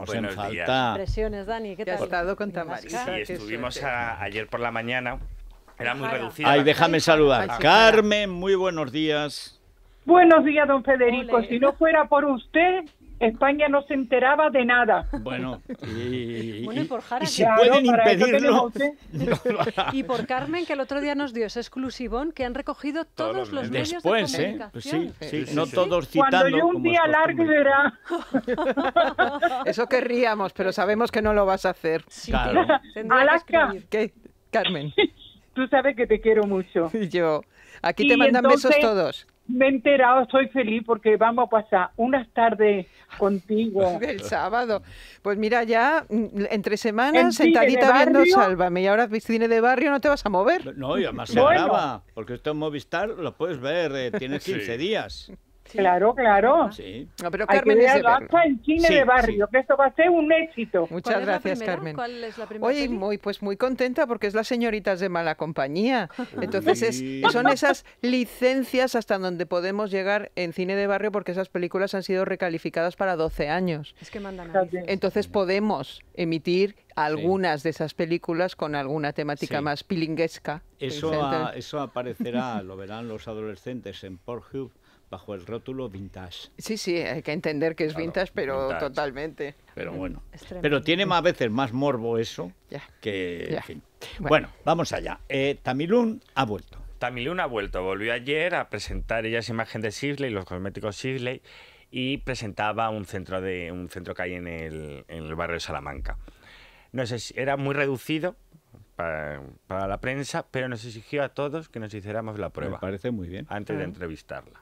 ¿Qué Buenos en días. Dani, ¿qué tal? estado con Sí, estuvimos ayer por la mañana. Era muy reducida. Ay, déjame saludar. Carmen, muy buenos días. Buenos días, don Federico. Si no fuera por usted, España no se enteraba de nada. Bueno, y, y por Jara, y si pueden impedirlo. ¿eh? y por Carmen, que el otro día nos dio ese exclusivón que han recogido todos, los medios de ¿eh? Pues comunicación. ¿eh? sí, sí, sí, no todos citando. Cuando yo un día largo Eso querríamos, pero sabemos que no lo vas a hacer. Claro. Alaska. ¿Qué? Carmen. Tú sabes que te quiero mucho. yo. Aquí te mandan besos todos me he enterado, estoy feliz porque vamos a pasar unas tardes contigo. El sábado. Pues mira, ya mm, entre semanas sentadita viendo Sálvame y ahora cine de barrio no te vas a mover. No, y además se porque esto Movistar lo puedes ver, eh, tiene 15 días. Claro, claro. Sí. pero Carmen Hay que cine de barrio, que esto va a ser un éxito. Muchas gracias, Carmen. Oye, muy, pues muy contenta porque es las señoritas de mala compañía. Entonces es, son esas licencias hasta donde podemos llegar en cine de barrio porque esas películas han sido recalificadas para 12 años. Es que mandan Entonces podemos emitir algunas de esas películas con alguna temática más pilinguesca. Eso, eso aparecerá, lo verán los adolescentes en Pornhub bajo el rótulo vintage. Sí, sí, hay que entender que es vintage, pero totalmente. Pero bueno, pero tiene más veces más morbo eso que... bueno. vamos allá. Eh, Tamilun ha vuelto. Tamilun ha vuelto, volvió ayer a presentar ella esa imagen de Sisley, los cosméticos Sisley, y presentaba un centro, de, un centro que hay en el, en el barrio de Salamanca. No sé, era muy reducido, para, la prensa, pero nos exigió a todos que nos hiciéramos la prueba. Me parece muy bien. Antes de entrevistarla.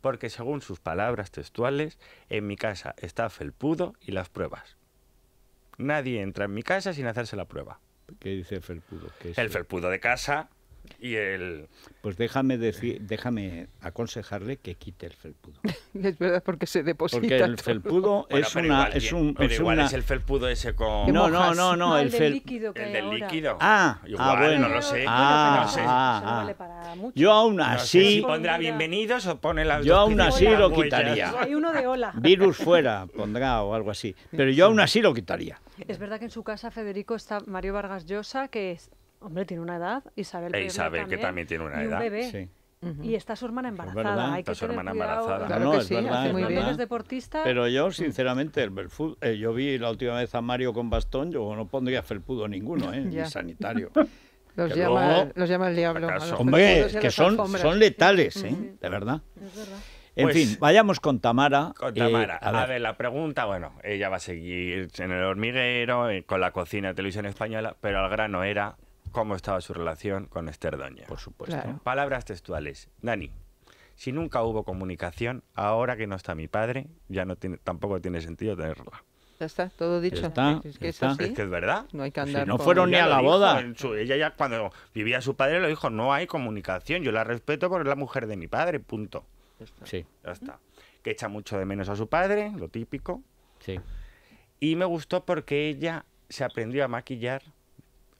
Porque según sus palabras textuales, en mi casa está felpudo y las pruebas. Nadie entra en mi casa sin hacerse la prueba. ¿Qué dice el felpudo? el felpudo de casa y el... Pues déjame, decir, déjame aconsejarle que quite el felpudo. es verdad, porque se deposita. Porque el felpudo es una. es un, es es el felpudo ese con. No, no, no, no. Ah, el, el del líquido. el del líquido. Ah, bueno, ah, no lo sé. Ah, no ah, sé. Ah, no para mucho. Yo aún así. pondrá bienvenidos o pone la. Yo aún así lo quitaría. Hay uno de hola. Virus fuera pondrá o algo así. Pero yo aún así lo quitaría. Es verdad que en su casa, Federico, está Mario Vargas Llosa, que es Hombre, tiene una edad. Isabel, eh, Isabel que también tiene una edad. Y está su hermana embarazada. su hermana embarazada. no, es deportista. Pero yo, sinceramente, el, eh, yo vi la última vez a Mario con bastón, yo no pondría felpudo ninguno, eh, ni sanitario. Los llama, los llama, el diablo. Hombre, que son, son letales, ¿eh? de verdad. Es verdad. En pues fin, vayamos con Tamara. Con eh, Tamara. a, ver. la pregunta, bueno, ella va a seguir en el hormiguero, con la cocina de televisión española, pero al grano era cómo estaba su relación con Esther Doña. Por supuesto. Palabras textuales. Dani, si nunca hubo comunicación, ahora que no está mi padre, ya no tiene, tampoco tiene sentido tenerla. Ya está, todo dicho. es, que Es, verdad. No hay que pues andar. no fueron ni a la boda. ella ya cuando vivía su padre lo dijo, no hay comunicación, yo la respeto porque es la mujer de mi padre, punto. Sí. Ya está. Que echa mucho de menos a su padre, lo típico. Sí. Y me gustó porque ella se aprendió a maquillar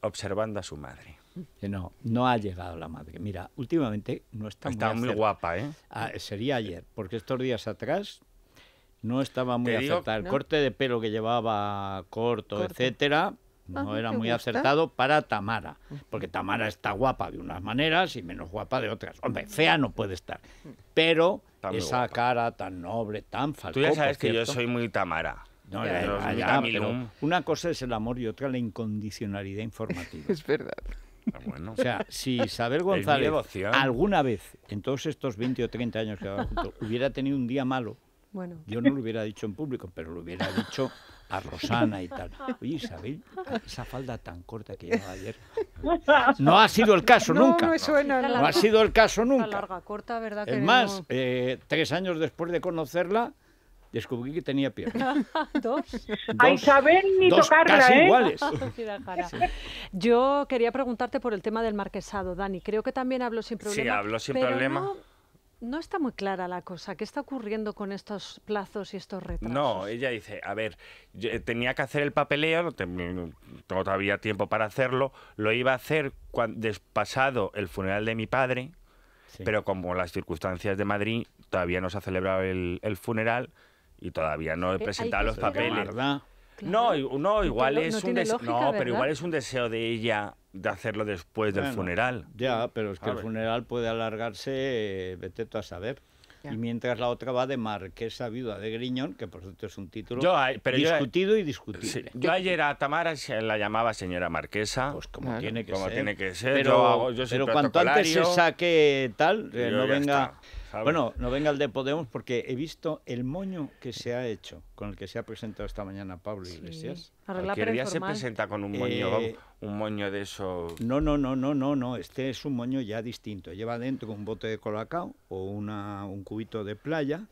observando a su madre. No, no ha llegado la madre. Mira, últimamente no está, está muy, guapa, ¿eh? Ah, sería ayer, porque estos días atrás no estaba muy acertada. El corte de pelo que llevaba corto, etcétera, no ah, era muy acertado para Tamara, porque Tamara está guapa de unas maneras y menos guapa de otras. Hombre, fea no puede estar, pero esa cara tan noble, tan falsa. Tú ya sabes que yo soy muy Tamara. No, una cosa es el amor y otra la incondicionalidad informativa. es verdad. Ah, o sea, si Isabel González alguna vez en todos estos 20 o 30 años que juntos hubiera tenido un día malo, bueno. yo no lo hubiera dicho en público, pero lo hubiera dicho a Rosana y tal. Oye, Isabel, esa falda tan corta que llevaba ayer. No ha sido el caso nunca. no, ha sido el caso nunca. corta, ¿verdad? Es más, eh, tres años después de conocerla, descubrí que tenía piernas. ¿Dos? dos ni casi ¿eh? iguales. Yo quería preguntarte por el tema del marquesado, Dani. Creo que también hablo sin problema. Sí, hablo sin pero problema. No, está muy clara la cosa. ¿Qué está ocurriendo con estos plazos y estos retrasos? No, ella dice, a ver, yo eh, tenía que hacer el papeleo, tengo todavía tiempo para hacerlo, lo iba a hacer cuando, pasado el funeral de mi padre, pero como las circunstancias de Madrid todavía no se ha celebrado el, el funeral, y todavía no he eh, presentado los papeles. No, no, igual es un deseo. pero igual es un deseo de ella de hacerlo después del funeral. Ya, pero es que el funeral puede alargarse, eh, vete tú a saber. Y mientras la otra va de Marquesa Viuda de Griñón, que por cierto es un título pero discutido y discutible. yo ayer a Tamara la llamaba señora Marquesa. Pues como, tiene, que como ser. tiene que ser. Pero, yo cuanto antes se saque tal, eh, no venga. Bueno, no venga el de Podemos porque he visto el moño que se ha hecho, con el que se ha presentado esta mañana Pablo Iglesias. Sí. se presenta con un moño, eh, un moño de eso. No, no, no, no, no, no. Este es un moño ya distinto. Lleva dentro un bote de colacao o un cubito de playa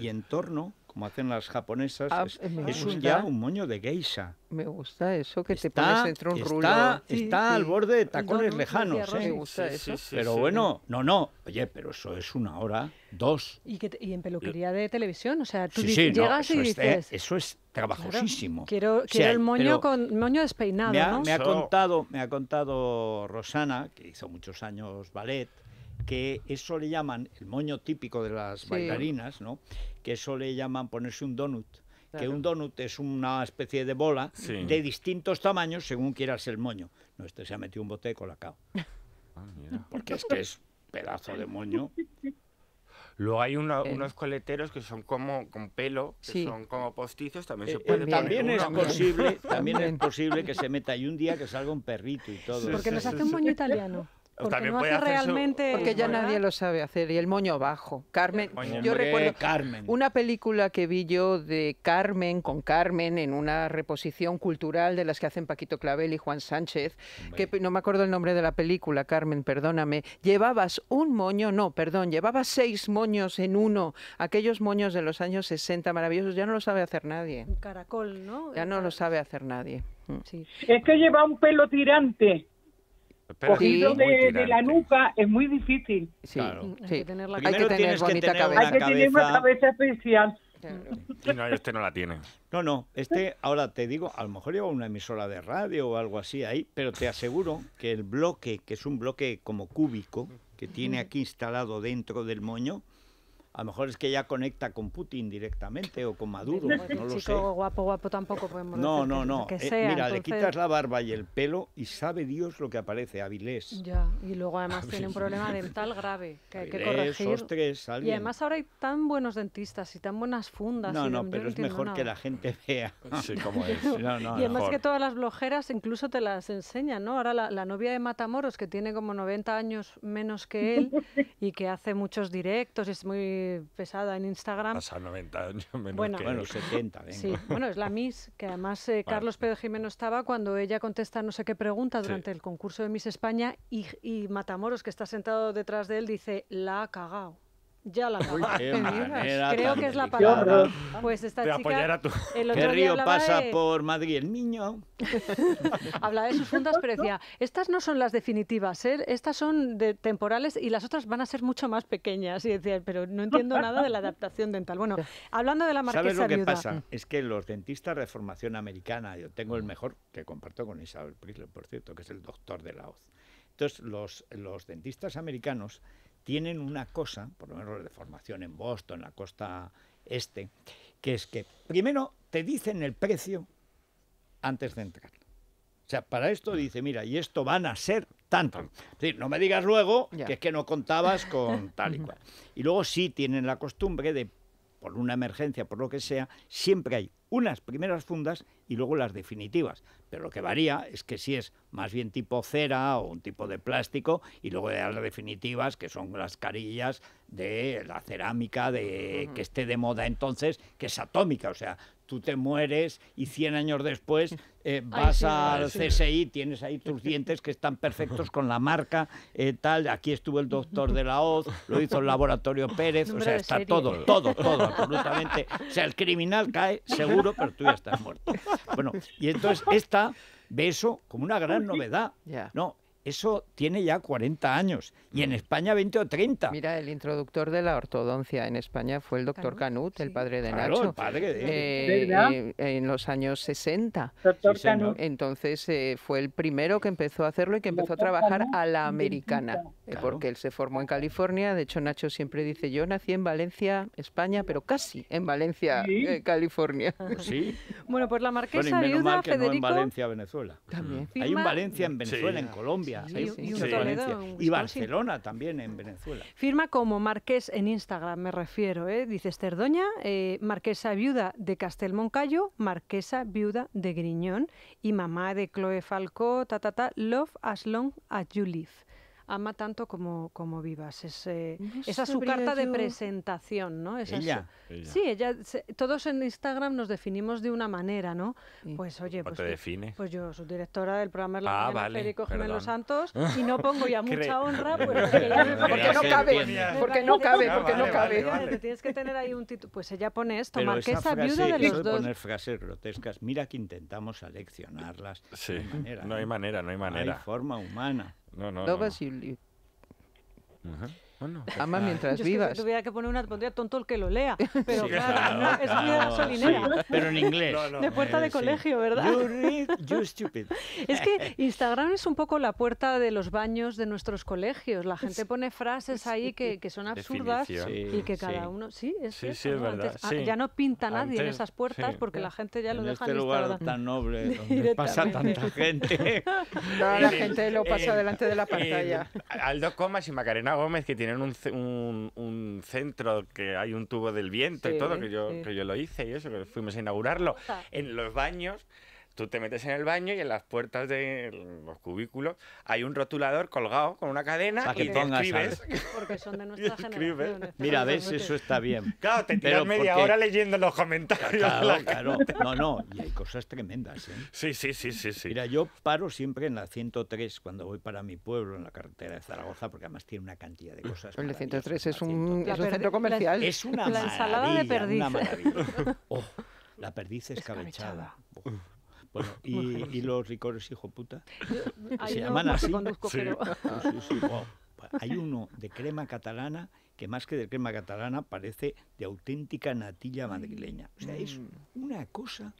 y eh. en torno como hacen las japonesas, ah, eh, es, un, ya un moño de geisha. Me gusta eso, que está, te pones dentro un Está, al borde de tacones lejanos. ¿eh? Me gusta eso. pero bueno, no, no. Oye, pero eso es una hora, dos. Y, en peluquería de televisión, o sea, tú llegas y eh, dices... eso es trabajosísimo. Quiero, el moño con moño despeinado, Me ha, contado, me ha contado Rosana, que hizo muchos años ballet, que eso le llaman, el moño típico de las bailarinas, ¿no? Que eso le llaman ponerse un donut. Que un donut es una especie de bola de distintos tamaños según quieras el moño. No, este se ha metido un bote de colacao. Ah, Porque es que es pedazo de moño. Luego hay eh. unos coleteros que son como con pelo, que son como postizos, también eh, se puede eh, También es posible, también es posible que se meta y un día que salga un perrito y todo. eso. Porque nos hace un moño italiano. Porque Porque ya nadie lo sabe hacer. Y el moño bajo. Carmen, yo recuerdo Carmen. una película que vi yo de Carmen, con Carmen, en una reposición cultural de las que hacen Paquito Clavel y Juan Sánchez, que no me acuerdo el nombre de la película, Carmen, perdóname. Llevabas un moño, no, perdón, llevabas seis moños en uno. Aquellos moños de los años 60 maravillosos, ya no lo sabe hacer nadie. Un caracol, ¿no? Ya no lo sabe hacer nadie. Mm. Es que lleva un pelo tirante cogido de, la nuca es muy difícil. Sí, Hay que tener, la... Hay que tener bonita cabeza. Hay que tener una cabeza especial. no, este no la tiene. No, no, este, ahora te digo, a lo mejor lleva una emisora de radio o algo así ahí, pero te aseguro que el bloque, que es un bloque como cúbico, que tiene aquí instalado dentro del moño, a lo mejor es que ya conecta con Putin directamente o con Maduro, no lo chico guapo, guapo tampoco podemos No, no, no. Eh, mira, le quitas la barba y el pelo y sabe Dios lo que aparece, Avilés. Ya, y luego además tiene un problema dental grave que hay que corregir. y además ahora hay tan buenos dentistas y tan buenas fundas. No, no, pero es mejor que la gente vea cómo es. y además que todas las blojeras incluso te las enseñan, ¿no? Ahora la, la novia de Matamoros, que tiene como 90 años menos que él, y que hace muchos directos, es muy pesada en Instagram. Pasa 90 años menos bueno, 70. Sí, bueno, es la Miss, que además eh, Carlos Pedro Jimeno estaba cuando ella contesta no sé qué pregunta durante el concurso de Miss España y, y Matamoros, que está sentado detrás de él, dice, la ha cagado. Ya la Creo que es la palabra. Pues esta río pasa por Madrid el niño? hablaba de sus fundas, pero decía, estas no son las definitivas, ¿eh? estas son temporales y las otras van a ser mucho más pequeñas. Y decía, pero no entiendo nada de la adaptación dental. Bueno, hablando de la marquesa ¿Sabes lo que pasa? Es que los dentistas de formación americana, yo tengo el mejor, que comparto con Isabel Prisler, por cierto, que es el doctor de la hoz. Entonces, los dentistas americanos tienen una cosa, por lo menos de formación en Boston, en la costa este, que es que primero te dicen el precio antes de entrar. O sea, para esto dice, mira, y esto van a ser tantos. Es decir, no me digas luego que es que no contabas con tal y cual. Y luego sí tienen la costumbre de, por una emergencia, por lo que sea, siempre hay unas primeras fundas y luego las definitivas. Pero lo que varía es que si es más bien tipo cera o un tipo de plástico y luego de las definitivas que son las carillas de la cerámica de que esté de moda entonces, que es atómica, o sea, tú te mueres y 100 años después eh, vas al CSI, tienes ahí tus dientes que están perfectos con la marca, eh, tal. Aquí estuvo el doctor de la OZ, lo hizo el laboratorio Pérez, o sea, está todo, todo, todo, absolutamente. O sea, el criminal cae seguro, pero tú ya estás muerto. Bueno, y entonces esta ve eso como una gran novedad, ¿no? Eso tiene ya 40 años y en mm. España 20 o 30. Mira, el introductor de la ortodoncia en España fue el doctor Canut, el padre de Nacho. El padre de... Eh, eh, en los años 60. Entonces eh, fue el primero que empezó a hacerlo y que empezó a trabajar a la americana. Eh, porque él se formó en California. De hecho, Nacho siempre dice, yo nací en Valencia, España, pero casi en Valencia, eh, California. Pues sí. bueno, pues la marquesa en Valencia, Venezuela. También. Hay un Valencia en Venezuela, en Colombia. Sí, y, y Barcelona también en Venezuela. Firma como marqués en Instagram, me refiero. ¿eh? Dice Esther marquesa viuda de Castelmoncayo, marquesa viuda de Griñón y mamá de Chloe Falcó, ta, ta, ta, love as long as you live ama tanto como, vivas. esa es eh, su carta de presentación, ¿no? Esa ella, Sí, ella, todos en Instagram nos definimos de una manera, ¿no? Pues oye, pues, te define? pues yo, soy directora del programa de la ah, vale, Federico Santos, y no pongo ya mucha honra, porque, no cabe, porque no cabe, porque no cabe. tienes que tener ahí un título. Pues ella pone esto, Marquesa Viuda de los eso de poner frases grotescas, mira que intentamos seleccionarlas. Sí. No hay manera, no hay ¿eh? manera. No hay manera. Hay forma humana. No, no. no, Ajá. Bueno, Ama mientras Yo Que si tuviera que poner una, pondría tonto el que lo lea. Pero claro, es gasolinera. pero en inglés. de puerta de colegio, ¿verdad? You read, stupid. Es que Instagram es un poco la puerta de los baños de nuestros colegios. La gente pone frases ahí que, son absurdas y que cada uno. Sí, es, sí, es verdad. Ah, ya no pinta nadie en esas puertas porque la gente ya lo deja este en este lugar tan noble donde pasa tanta gente. la gente lo pasa delante de la pantalla. Aldo Comas y Macarena Gómez, que tiene tienen un, un, centro que hay un tubo del viento y todo, que yo, que yo lo hice y eso, que fuimos a inaugurarlo. Ah. En los baños Tú te metes en el baño y en las puertas de los cubículos hay un rotulador colgado con una cadena que y te escribes. Porque son de nuestra Mira, ves, eso está bien. Claro, te tiras media hora leyendo los comentarios. Claro, claro. No, no, y hay cosas tremendas. ¿eh? Sí, sí, sí, sí, Mira, yo paro siempre en la 103 cuando voy para mi pueblo, en la carretera de Zaragoza, porque además tiene una cantidad de cosas. La 103 es un, centro comercial. es una ensalada de perdiz. Una maravilla. Oh, la perdiz escabechada. escabechada. Bueno, y, los ricores, hijo puta. se llaman así. Ah, pues hay uno de crema catalana que más que de crema catalana parece de auténtica natilla madrileña. O sea, es mm. una cosa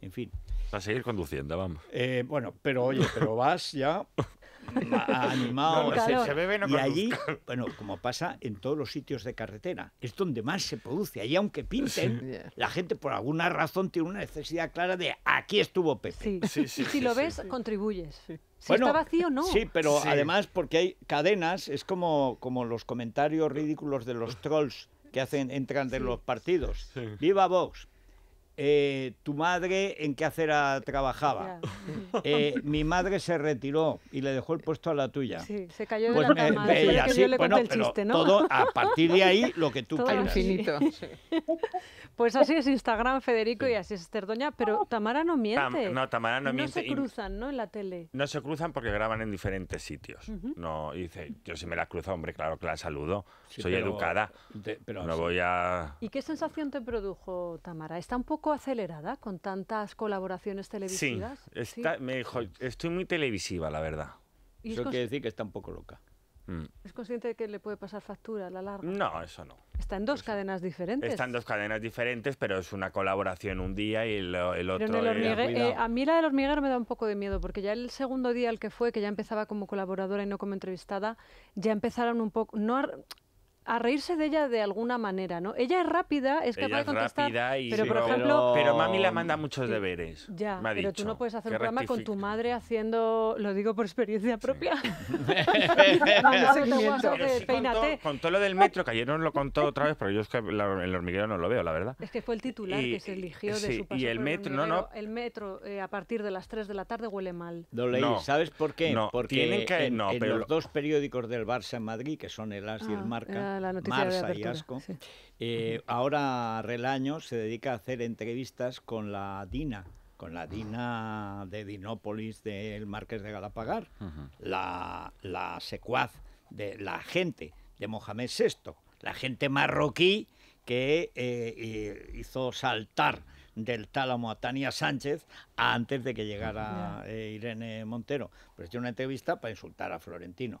en fin. para seguir conduciendo, vamos. Eh, bueno, pero oye, pero vas ya animado. se, bebe, y allí, bueno, como pasa en todos los sitios de carretera, es donde más se produce. Allí, aunque pinten, la gente por alguna razón tiene una necesidad clara de aquí estuvo Pepe. y si lo ves, contribuyes. Si está vacío, no. Sí, pero además porque hay cadenas, es como, como los comentarios ridículos de los trolls que hacen entran de los partidos. Viva Vox, eh, tu madre en qué acera trabajaba. Eh, mi madre se retiró y le dejó el puesto a la tuya. Sí, se cayó de la todo a partir de ahí lo que tú todo Pues así es Instagram, Federico, y así es Cerdoña, pero Tamara no miente. no, Tamara no, miente. No se cruzan, ¿no? En la tele. No se cruzan porque graban en diferentes sitios. No, y dice, yo si me las cruzo, hombre, claro que la saludo. Soy educada. pero no voy a... ¿Y qué sensación te produjo, Tamara? ¿Está un poco acelerada con tantas colaboraciones televisivas? Sí, Me dijo, estoy muy televisiva, la verdad. eso quiere decir que está un poco loca. Mm. ¿Es consciente de que le puede pasar factura a la larga? No, eso no. Está en dos cadenas diferentes. Está en dos cadenas diferentes, pero es una colaboración un día y el, otro... Eh, a mí la del hormiguero me da un poco de miedo, porque ya el segundo día al que fue, que ya empezaba como colaboradora y no como entrevistada, ya empezaron un poco a reírse de ella de alguna manera, ¿no? Ella es rápida, es capaz de contestar. pero, por ejemplo, pero mami la manda muchos deberes. Ya, pero tú no puedes hacer un programa con tu madre haciendo, lo digo por experiencia propia. Con todo lo del metro, que ayer nos lo contó otra vez, pero yo es que el hormiguero no lo veo, la verdad. Es que fue el titular que se eligió de su Y el metro, no, no. El metro eh, a partir de las 3 de la tarde huele mal. ¿sabes por qué? No, Porque en, pero... los dos periódicos del Barça en Madrid, que son el As y el ah, Marca, la noticia Marsa eh, ahora Relaño se dedica a hacer entrevistas con la DINA, con la DINA de Dinópolis del Marqués de Galapagar, la, secuaz de la gente de Mohamed VI, la gente marroquí que eh, eh, hizo saltar del tálamo a Tania Sánchez antes de que llegara Irene Montero. Pero pues es una entrevista para insultar a Florentino.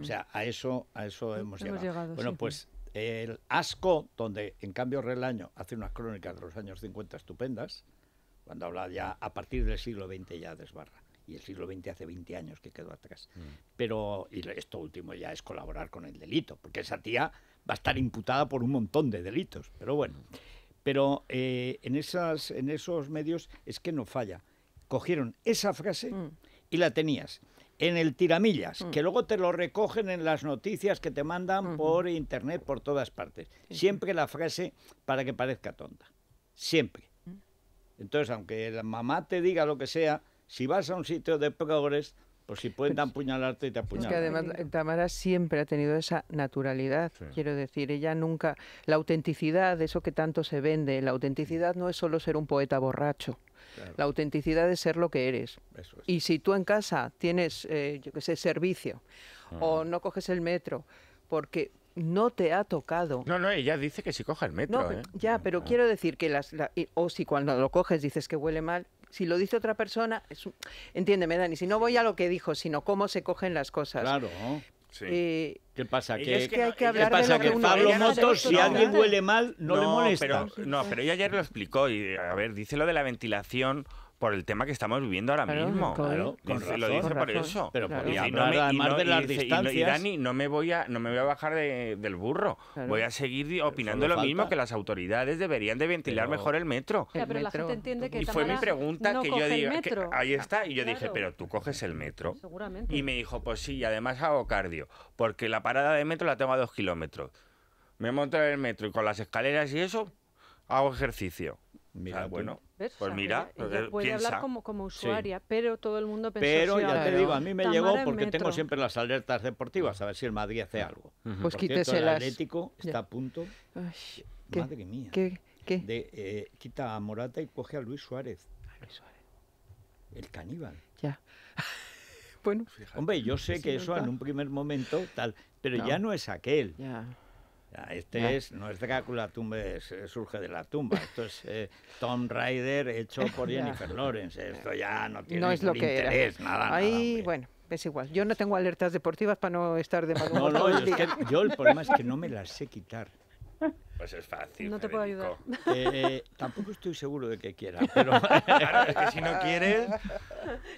O sea, a eso, a eso hemos, llegado. Bueno, pues el Asco, donde en cambio Relaño hace unas crónicas de los años 50 estupendas, cuando habla ya a partir del siglo XX ya desbarra. Y el siglo XX hace 20 años que quedó atrás. Mm. Pero y esto último ya es colaborar con el delito, porque esa tía va a estar imputada por un montón de delitos. Pero bueno, mm. pero eh, en, esas, en esos medios es que no falla. Cogieron esa frase mm. y la tenías en el tiramillas, mm. que luego te lo recogen en las noticias que te mandan por internet, por todas partes. Siempre la frase para que parezca tonta. Siempre. Mm. Entonces, aunque la mamá te diga lo que sea, si vas a un sitio de progres, pues si pueden pues apuñalarte y te apuñalan. Es que además eh, Tamara siempre ha tenido esa naturalidad, quiero decir, ella nunca, la autenticidad, eso que tanto se vende, la autenticidad no es solo ser un poeta borracho. La autenticidad de ser lo que eres. Y si tú en casa tienes, eh, yo qué sé, servicio, ah. o no coges el metro, porque no te ha tocado. No, no, ella dice que si coja el metro. ¿eh? Ya, pero quiero decir que las... o si cuando lo coges dices que huele mal, si lo dice otra persona, entiéndeme, Dani, si no voy a lo que dijo, sino cómo se cogen las cosas. Claro. Sí. Eh, ¿Qué pasa? Que, es que, hay que, ¿Qué pasa? Pablo Motos, si alguien huele mal, no, le molesta. no, pero ella ayer lo explicó y, a ver, dice lo de la ventilación por el tema que estamos viviendo ahora mismo. lo dice por, eso. y además Dani, no me voy a, no me voy a bajar del burro. Voy a seguir opinando lo mismo que las autoridades deberían de ventilar mejor el metro. pero la gente entiende que y fue mi pregunta que yo digo, ahí está y yo dije, pero tú coges el metro. Y me dijo, pues sí, y además hago cardio porque la parada de metro la tengo a dos kilómetros. Me monto en el metro y con las escaleras y eso hago ejercicio. Mira, ah, bueno, pues mira, eh, puede piensa. hablar como, como usuaria, pero todo el mundo pensó Pero ya te digo, a mí me llegó porque tengo siempre las alertas deportivas, a ver si el Madrid hace algo. Pues quítese el Atlético está a punto. madre mía. Eh, quita a Morata y coge a Luis Suárez. El caníbal. Ya. bueno, hombre, yo sé pues que eso en un primer momento tal, pero ya no es aquel. Ya. Este es, no es Drácula tumbe, surge de la tumba. Esto es eh, Tom Rider hecho por Jennifer Lawrence. Esto ya no tiene no es lo interés, nada. Ahí, bueno, es igual. Yo no tengo alertas deportivas para no estar de mal No, no, es que, yo el problema es que no me las sé quitar. Pues es fácil. No te puedo ayudar. Eh, eh, tampoco estoy seguro de que quiera, pero es que si no quieres.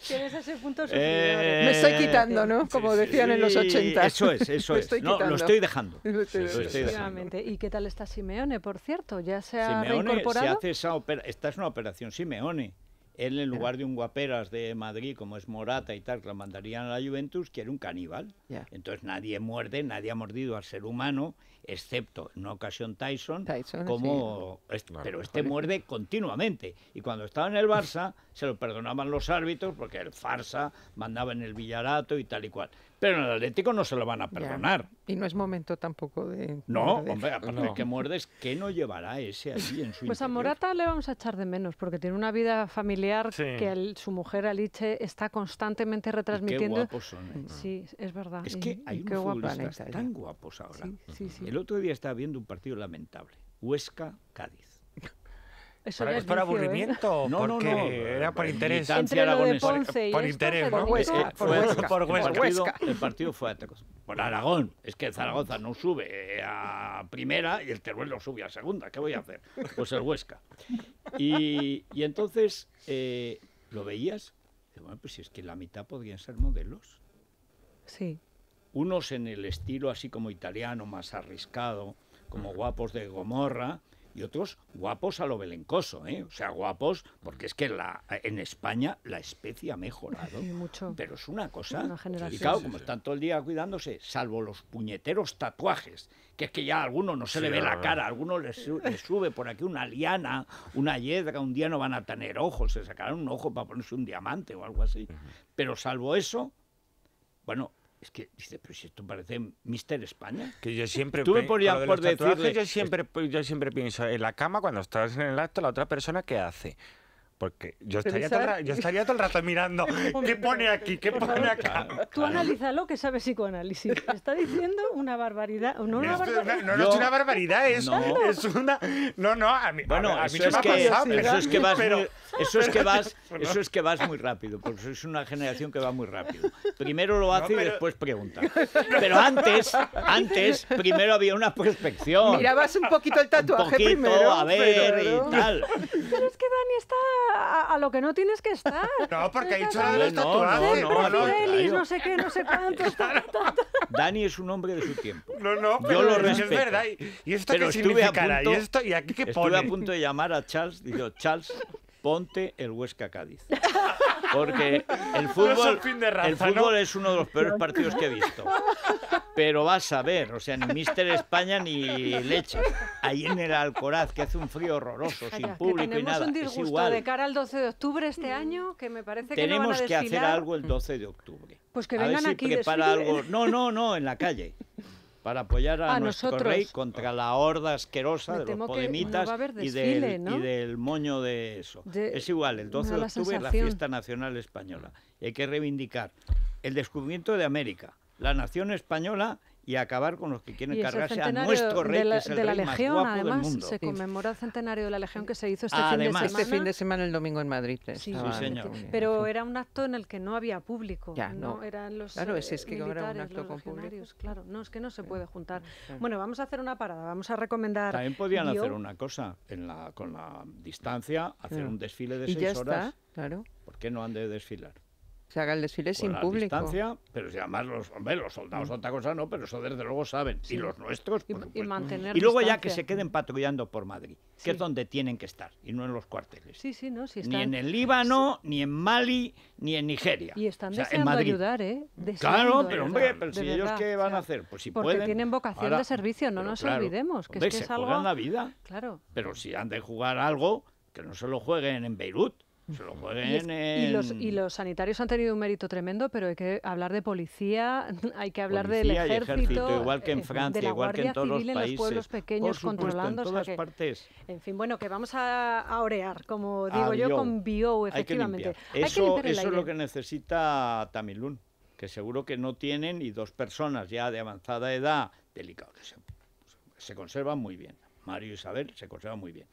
Quieres ese punto eh, ¿eh? Me estoy quitando, ¿no? Como decían en los 80. Eso es, eso es. no, lo estoy dejando. Lo ¿Y qué tal está Simeone, por cierto? ¿Ya se ha Simeone reincorporado? Se hace esa opera Esta es una operación Simeone. Él, en lugar de un guaperas de Madrid, como es Morata y tal, que lo mandarían a la Juventus, quiere un caníbal. Entonces nadie muerde, nadie ha mordido al ser humano, excepto en una ocasión Tyson, como, pero este muerde continuamente. Y cuando estaba en el Barça, se lo perdonaban los árbitros, porque el farsa mandaba en el Villarato y tal y cual. Pero en el Atlético no se lo van a perdonar. Y no es momento tampoco de. No, hombre, aparte de que muerdes, ¿qué no llevará ese allí en su Pues a Morata le vamos a echar de menos, porque tiene una vida familiar que su mujer Aliche está constantemente retransmitiendo. guapos ¿eh? Sí, es verdad. Es que hay unos tan guapos ahora. el otro día estaba viendo un partido lamentable: Huesca-Cádiz para, es ¿eh? aburrimiento? No, no, no. Era por interés. Entre lo y por, interés, ¿no? Pues, eh, Huesca. Por El, partido, fue Por Aragón. Es que Zaragoza no sube eh, a primera y el Teruel no sube a segunda. ¿Qué voy a hacer? Pues el Huesca. Y, y entonces, ¿lo veías? Bueno, pues si es que la mitad podrían ser modelos. Sí. Unos en el estilo así como italiano, más arriscado, como guapos de Gomorra, y otros guapos a lo belencoso, ¿eh? O sea, guapos, porque es que la, en España la especie ha mejorado. Mucho. Pero es una cosa. Y claro, como están todo el día cuidándose, salvo los puñeteros tatuajes, que es que ya a alguno no se le ve la, cara, a alguno le, sube por aquí una liana, una hiedra. un día no van a tener ojos, se sacarán un ojo para ponerse un diamante o algo así. Pero salvo eso, bueno, es que dice, pero si esto parece Mister España. Que yo siempre Tú me ponías por decirle, yo siempre, yo siempre pienso en la cama cuando estás en el acto, la otra persona qué hace. Porque yo estaría, todo el rato, yo estaría todo el rato mirando qué pone aquí, qué pone acá. Tú analízalo que sabes psicoanálisis. Está diciendo una barbaridad. No, una barbaridad. no, es una barbaridad, es, es una. No, no, a mí, eso, es que, eso es que vas eso es que vas eso es que vas muy rápido, porque es una generación que va muy rápido. Primero lo hace y después pregunta. Pero antes, antes, primero había una prospección. Mirabas un poquito el tatuaje poquito, primero. A ver, y tal. Pero es que Dani está a, lo que no tienes que estar. No, porque ha dicho lo de tatuaje. No, no, no, no, sé qué, no sé cuánto. está. Dani es un hombre de su tiempo. No, no, pero Yo lo respeto. es verdad. ¿Y esto pero qué significará? Punto, ¿Y, esto, ¿Y aquí que pone? Estuve a punto de llamar a Charles. Digo, Charles, ponte el Huesca Cádiz. Porque el fútbol, es uno de los peores partidos que he visto. Pero vas a ver, o sea, ni Mister España ni leche. Ahí en el Alcoraz, que hace un frío horroroso, sin público y nada. Tenemos un disgusto de cara al 12 de octubre este año, que me parece que Tenemos van a que hacer algo el 12 de octubre. Pues que vengan aquí. algo. No, no, no, en la calle. para apoyar a, nuestro rey contra la horda asquerosa de los podemitas y, del, moño de eso. es igual, el 12 de octubre es la fiesta nacional española. hay que reivindicar el descubrimiento de América, la nación española y acabar con los que quieren cargarse a nuestro rey, de la, Legión, además, Se conmemora el centenario de la Legión que se hizo este fin de semana. Este fin de semana, el domingo en Madrid. Sí, señor. Pero era un acto en el que no había público. Ya, no. Eran los claro, eh, es, que un acto con público. Claro, no, es que no se puede juntar. Bueno, vamos a hacer una parada, vamos a recomendar... También podían hacer una cosa, en la, con la distancia, hacer mm. un desfile de seis horas. Está, claro. ¿Por qué no han de desfilar? Se haga el desfile sin la público. Distancia, pero si además los, los soldados mm. otra cosa ah, no, pero eso desde luego saben. Y los nuestros, y, supuesto. y, mantener y luego ya que se queden patrullando por Madrid, que es donde tienen que estar, y no en los cuarteles. Sí, sí, no, si están... Ni en el Líbano, ni en Mali, ni en Nigeria. Y están deseando en ayudar, ¿eh? claro, pero hombre, pero si ellos qué van a hacer, pues si pueden... Porque tienen vocación de servicio, no nos olvidemos. Que es que se es algo... la vida. Claro. Pero si han de jugar algo, que no se lo jueguen en Beirut y, los, sanitarios han tenido un mérito tremendo, pero hay que hablar de policía, hay que hablar del ejército, igual que en eh, Francia, igual que en todos Civil, en los pueblos pequeños controlando, en todas partes. En fin, bueno, que vamos a, orear, como digo yo, con bio, efectivamente. eso, es lo que necesita Tamilún, que seguro que no tienen y dos personas ya de avanzada edad, delicados, se, se conservan muy bien. Mario y Isabel se conservan muy bien.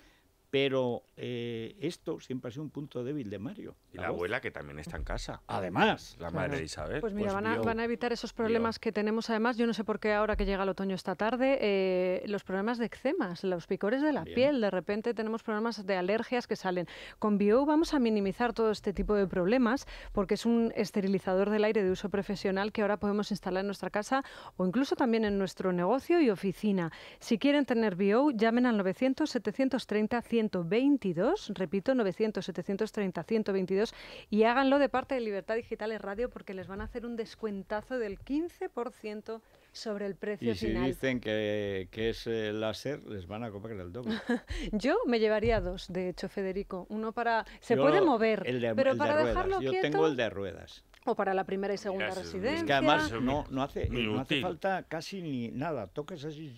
Pero eh, esto siempre ha sido un punto débil de Mario. Y la, abuela que también está en casa. Además. La madre Isabel. Pues mira, pues van, a, evitar esos problemas que tenemos además. Yo no sé por qué ahora que llega el otoño esta tarde, eh, los problemas de eczemas, los picores de la piel. De repente tenemos problemas de alergias que salen. Con Bio vamos a minimizar todo este tipo de problemas porque es un esterilizador del aire de uso profesional que ahora podemos instalar en nuestra casa o incluso también en nuestro negocio y oficina. Si quieren tener Bio, llamen al 900 730 100 122, repito, 900, 730, 122, y háganlo de parte de Libertad Digital y Radio porque les van a hacer un descuentazo del 15% sobre el precio y si dicen que, que es eh, láser, les van a comprar el doble. Yo me llevaría dos, de hecho, Federico. Uno para... Se puede mover, pero para dejarlo dejarlo Yo tengo el de ruedas. O para la primera y segunda residencia. Es que además no, no, hace, falta casi ni nada. Toques así...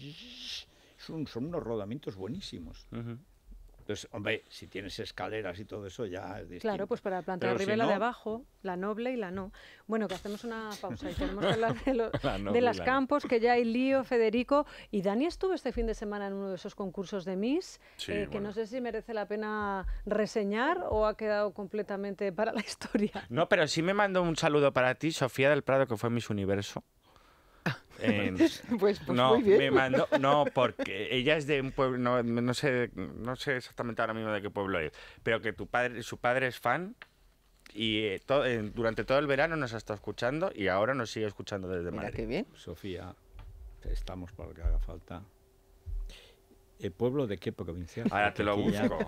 Son, son unos rodamientos buenísimos. Ajá. Entonces, hombre, si tienes escaleras y todo eso ya es distinto. Claro, pues para plantar de de abajo, la noble y la no. Bueno, que hacemos una pausa y tenemos hablar de, las campos, que ya hay lío, Federico. Y Dani estuvo este fin de semana en uno de esos concursos de Miss, eh, que no sé si merece la pena reseñar o ha quedado completamente para la historia. No, pero sí me mando un saludo para ti, Sofía del Prado, que fue Miss Universo. Em, pues, pues, no, muy bien. no, porque ella es de un pueblo, no, sé, no sé exactamente ahora mismo de qué pueblo es, pero que tu padre, su padre es fan y eh, eh, durante todo el verano nos ha estado escuchando y ahora nos sigue escuchando desde Mira Madrid. Qué bien. Sofía, estamos para lo que haga falta. ¿El pueblo de qué provincia? Ahora te lo ah, busco.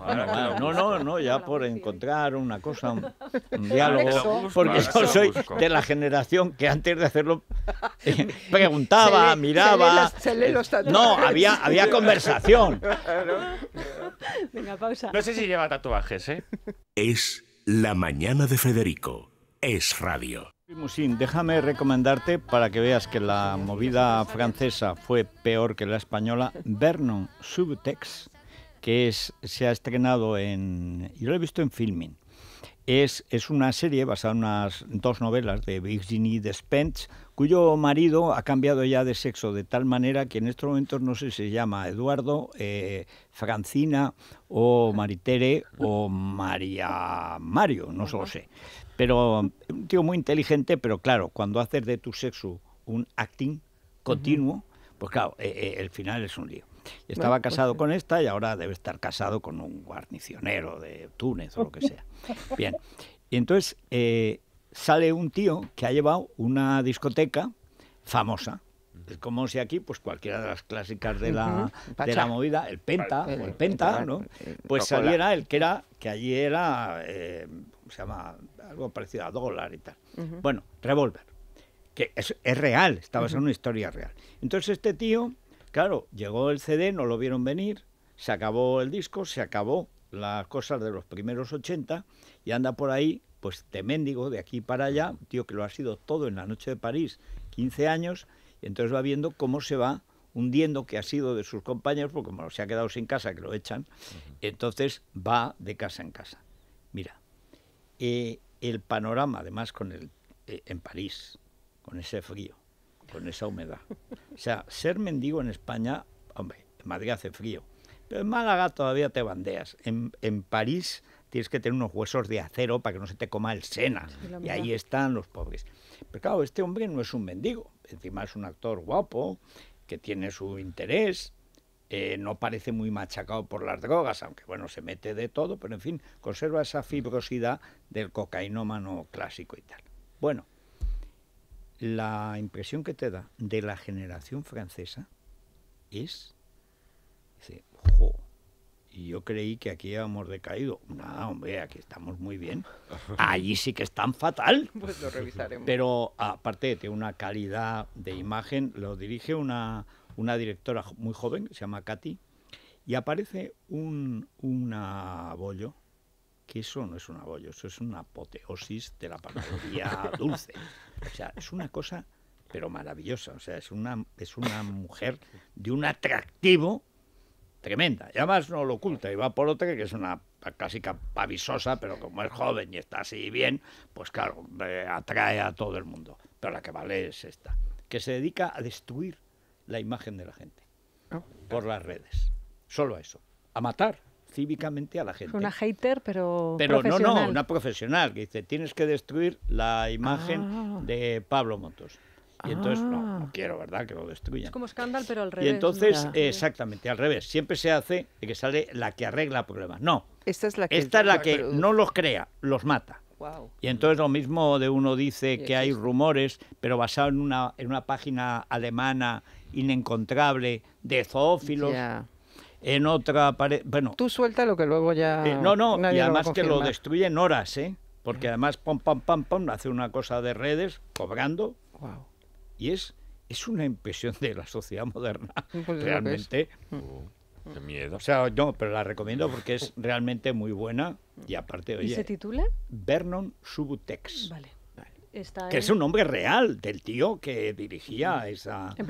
no, no, no, ya por encontrar una cosa, un, diálogo. porque yo soy de la generación que antes de hacerlo eh, preguntaba, miraba. Se eh, los, no, había, había conversación. Venga, pausa. No sé si lleva tatuajes, ¿eh? Es la mañana de Federico. Es radio déjame recomendarte para que veas que la movida francesa fue peor que la española. Vernon Subtex, que es, se ha estrenado en. Yo lo he visto en filming. Es, es, una serie basada en unas dos novelas de Virginie Despens, cuyo marido ha cambiado ya de sexo de tal manera que en estos momentos no sé si se llama Eduardo, eh, Francina o Maritere o María Mario, no se lo sé. Pero un mm, tío muy inteligente, pero claro, cuando haces de tu sexo un acting continuo, pues claro, eh, eh, el final es un lío. Estaba casado pues con esta y ahora debe estar casado con un guarnicionero de Túnez o lo que sea. Bien, y entonces eh, sale un tío que ha llevado una discoteca famosa. Es como si aquí, pues cualquiera de las clásicas de la, la movida, el Penta, o el Penta, ¿no? pues saliera el que era, que allí era, se llama algo parecido a dólar y tal. Bueno, Revolver, que es, real, está en una historia real. Entonces este tío, claro, llegó el CD, no lo vieron venir, se acabó el disco, se acabó las cosas de los primeros 80 y anda por ahí, pues de mendigo de aquí para allá, un tío que lo ha sido todo en la noche de París, 15 años, y entonces va viendo cómo se va hundiendo que ha sido de sus compañeros, porque como se ha quedado sin casa, que lo echan, entonces va de casa en casa. Mira, eh, el panorama, además, con el, eh, en París, con ese frío, con esa humedad. O sea, ser mendigo en España, hombre, en Madrid hace frío, pero en Málaga todavía te bandeas. En, París tienes que tener unos huesos de acero para que no se te coma el sena. y ahí están los pobres. Pero claro, este hombre no es un mendigo, encima es un actor guapo, que tiene su interés, eh, no parece muy machacado por las drogas, aunque bueno, se mete de todo, pero en fin, conserva esa fibrosidad del cocainómano clásico y tal. Bueno, la impresión que te da de la generación francesa es, dice, jo, y yo creí que aquí habíamos decaído. No, hombre, aquí estamos muy bien. Allí sí que tan fatal. Pues lo revisaremos. Pero aparte de una calidad de imagen, lo dirige una una directora muy joven, que se llama Katy, y aparece un, un abollo, que eso no es un abollo, eso es una apoteosis de la panadería dulce. O sea, es una cosa, pero maravillosa. O sea, es una, es una mujer de un atractivo tremenda. Y además no lo oculta, y va por otra que es una clásica pavisosa, pero como es joven y está así bien, pues claro, atrae a todo el mundo. Pero la que vale es esta, que se dedica a destruir la imagen de la gente ah. por las redes. Solo a eso. A matar cívicamente a la gente. Una hater, pero. Pero no, no, una profesional que dice: tienes que destruir la imagen ah. de Pablo Montos. Y entonces, no, ah. no quiero, ¿verdad? Que lo destruya Es como escándalo, pero al revés. Y entonces, exactamente, al revés. Siempre se hace que sale la que arregla problemas. No. Esta es la que, Esta es la que no los crea, los mata. Y entonces lo mismo de uno dice que hay rumores, pero basado una, en una página alemana inencontrable de zoófilos. En otra pared. Bueno. Tú suelta lo que luego ya. Eh, no, no, y además que lo destruyen horas, ¿eh? Porque además, pam, pam, pam, pam, hace una cosa de redes, cobrando. Y es, es una impresión de la sociedad moderna, pues realmente. Uh, miedo. O sea, no, pero la recomiendo porque es realmente muy buena. Y aparte, oye. ¿Y se titula? Vernon Subutex. Vale que es un nombre real del tío que dirigía esa... En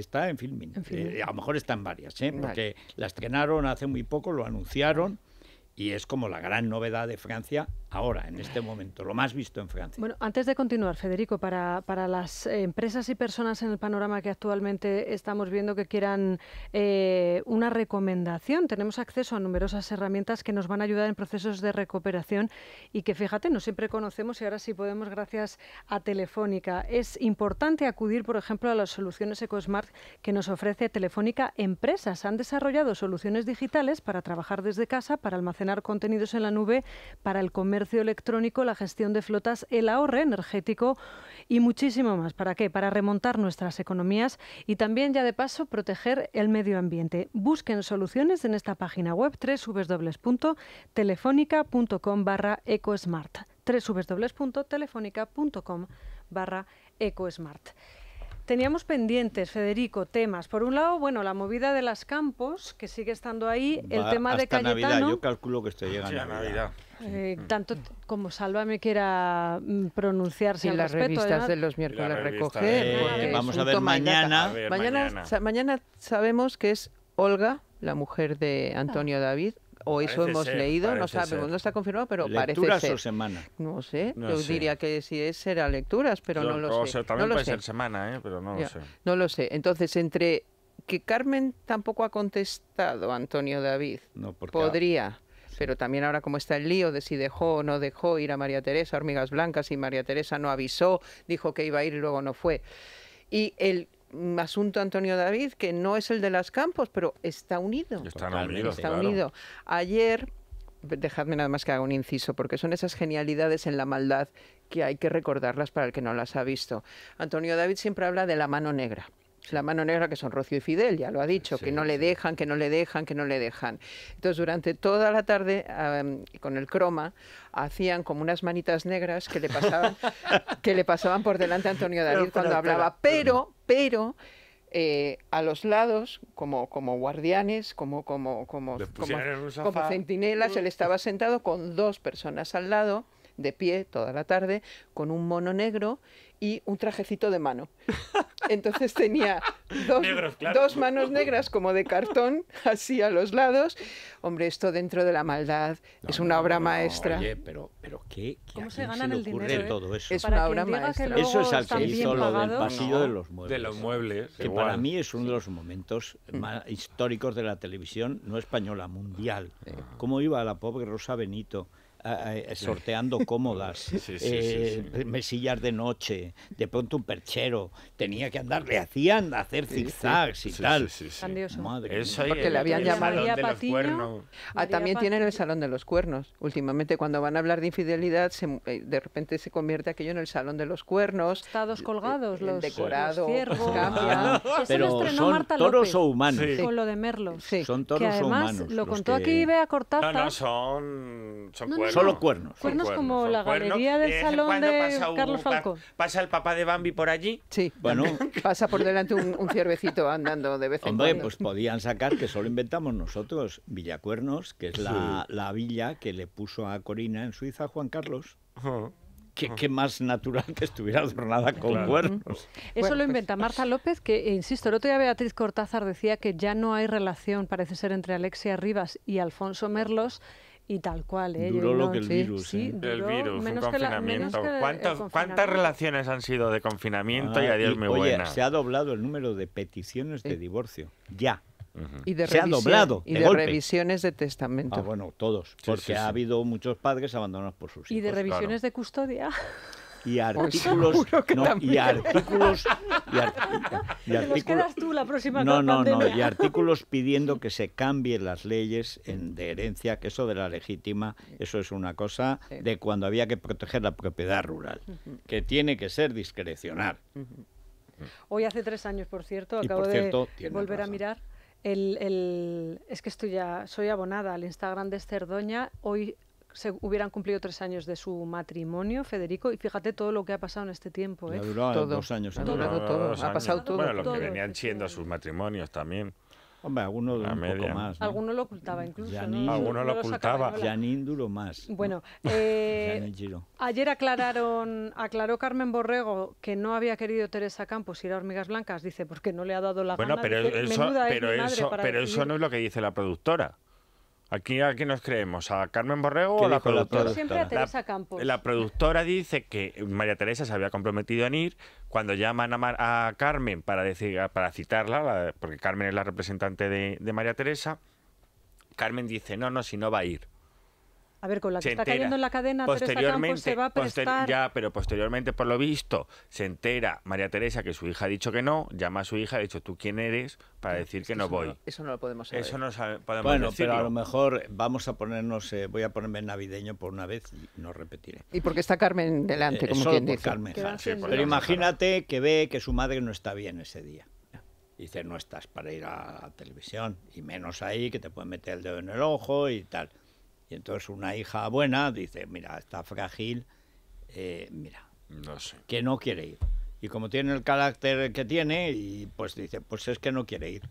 está en filming. Eh, a lo mejor está en varias, ¿eh? porque la estrenaron hace muy poco, lo anunciaron y es como la gran novedad de Francia ahora, en este momento, lo más visto en Francia. Bueno, antes de continuar, Federico, para, para las empresas y personas en el panorama que actualmente estamos viendo que quieran eh, una recomendación, tenemos acceso a numerosas herramientas que nos van a ayudar en procesos de recuperación y que, fíjate, no siempre conocemos y ahora sí podemos gracias a Telefónica. Es importante acudir, por ejemplo, a las soluciones EcoSmart que nos ofrece Telefónica Empresas. Han desarrollado soluciones digitales para trabajar desde casa, para almacenar contenidos en la nube, para el comercio comercio electrónico, la gestión de flotas, el ahorro energético y muchísimo más. ¿Para qué? Para remontar nuestras economías y también, ya de paso, proteger el medio ambiente. Busquen soluciones en esta página web www.telefónica.com barra ecosmart www.telefónica.com barra ecosmart. Teníamos pendientes, Federico, temas. Por un lado, bueno, la movida de las campos, que sigue estando ahí, el tema de Cayetano... Navidad, yo calculo que esto llega a Navidad. Eh, mm. tanto como Sálvame quiera mm, pronunciarse. Y las revistas de los miércoles recoger. vamos a ver, mañana. mañana. sabemos que es Olga, la mujer de Antonio ah. David, o eso hemos leído, no sabemos, no está confirmado, pero parece ser. o semana? No sé, yo diría que si es será lecturas, pero no lo sé. también no puede ser semana, ¿eh? pero no lo sé. No lo sé. Entonces, entre que Carmen tampoco ha contestado, Antonio David, no, podría pero también ahora como está el lío de si dejó o no dejó ir a María Teresa, Hormigas Blancas, y María Teresa no avisó, dijo que iba a ir y luego no fue. Y el, asunto Antonio David, que no es el de las campos, pero está unido. Están unidos, está unido. Ayer, dejadme nada más que haga un inciso, porque son esas genialidades en la maldad que hay que recordarlas para el que no las ha visto. Antonio David siempre habla de la mano negra la mano negra que son Rocío y Fidel, ya lo ha dicho, que no le dejan, que no le dejan, que no le dejan. Entonces durante toda la tarde con el croma hacían como unas manitas negras que le pasaban, que le pasaban por delante a Antonio David cuando hablaba, pero, pero, eh, a los lados, como, como guardianes, como, como, como, como, como centinelas, él estaba sentado con dos personas al lado de pie toda la tarde, con un mono negro y un trajecito de mano. Entonces tenía dos, manos negras como de cartón, así a los lados. Hombre, esto dentro de la maldad es una obra maestra. pero, pero ¿qué? qué cómo se gana el dinero? Eh? Todo eso? Es una obra maestra. Eso es al que hizo lo del pasillo de los muebles. De los muebles. Que para mí es uno de los momentos más históricos de la televisión no española, mundial. Cómo iba la pobre Rosa Benito sorteando cómodas, mesillas de noche, de pronto un perchero, tenía que andar, le hacían hacer zigzags y tal. Madre Porque le habían llamado ah, también tienen el salón de los cuernos. Últimamente cuando van a hablar de infidelidad, eh, de repente se convierte aquello en el salón de los cuernos. Estados eh, colgados, eh, los decorado, ah, pero son toros o humanos. Con lo de Merlo. Son toros humanos. Lo contó aquí Bea Cortázar No, son, son Solo cuernos. Cuernos, como la galería del salón de Carlos Falcón. ¿Pasa el papá de Bambi por allí? Sí. Bueno. Pasa por delante un, ciervecito andando de vez en Hombre, pues podían sacar, que solo inventamos nosotros, Villacuernos, que es la, villa que le puso a Corina en Suiza Juan Carlos. ¿Qué, más natural que estuviera adornada con cuernos. Eso lo pues inventa Marta López, que, insisto, el otro día Beatriz Cortázar decía que ya no hay relación, parece ser, entre Alexia Rivas y Alfonso Merlos y tal cual, ¿eh? Duró lo que el virus. ¿eh? el virus, un confinamiento. ¿Cuántas relaciones han sido de confinamiento ah, y adiós Dios me Se ha doblado el número de peticiones de divorcio. Ya. y de se ha doblado. Y de, revisiones de testamento. Ah, bueno, todos. porque ha habido muchos padres abandonados por sus hijos. Y de revisiones de custodia y artículos no, no no y artículos pidiendo que se cambien las leyes en, de herencia que eso de la legítima eso es una cosa de cuando había que proteger la propiedad rural que tiene que ser discrecional hoy hace tres años por cierto acabo de volver a mirar el, es que estoy ya soy abonada al Instagram de Cerdoña hoy se hubieran cumplido tres años de su matrimonio, Federico, y fíjate todo lo que ha pasado en este tiempo. Ha ¿eh? durado dos años. pasado todo. Bueno, lo que venían siendo a sus matrimonios también. Hombre, algunos un poco más. Algunos lo ocultaba incluso. Algunos lo ocultaba. duró más. Bueno, eh, ayer aclararon, aclaró Carmen Borrego que no había querido Teresa Campos ir a Hormigas Blancas. Dice, porque no le ha dado la bueno, gana. Bueno, pero, eso, pero eso no es lo que dice la productora. Aquí, aquí nos creemos, a Carmen Borrego o la productora. La, productora dice que María Teresa se había comprometido en ir. Cuando llaman a, Carmen para, decir, para citarla, porque Carmen es la representante de María Teresa, Carmen dice, no, no, si no va a ir. A ver, con la que está cayendo en la cadena, posteriormente, Ya, pero posteriormente, por lo visto, se entera María Teresa que su hija ha dicho que no, llama a su hija, ha dicho, ¿tú quién eres? Para decir que no voy. eso no lo podemos saber. Eso no Bueno, pero a lo mejor vamos a ponernos, eh, voy a ponerme navideño por una vez y no repetiré. Y porque está Carmen delante, eh, como quien dice. Carmen, pero imagínate que ve que su madre no está bien ese día. dice, no estás para ir a la televisión, y menos ahí, que te pueden meter el dedo en el ojo y tal. Y entonces una hija buena dice, mira, está frágil, eh, mira, no que no quiere ir. Y como tiene el carácter que tiene, y pues dice, pues es que no quiere ir.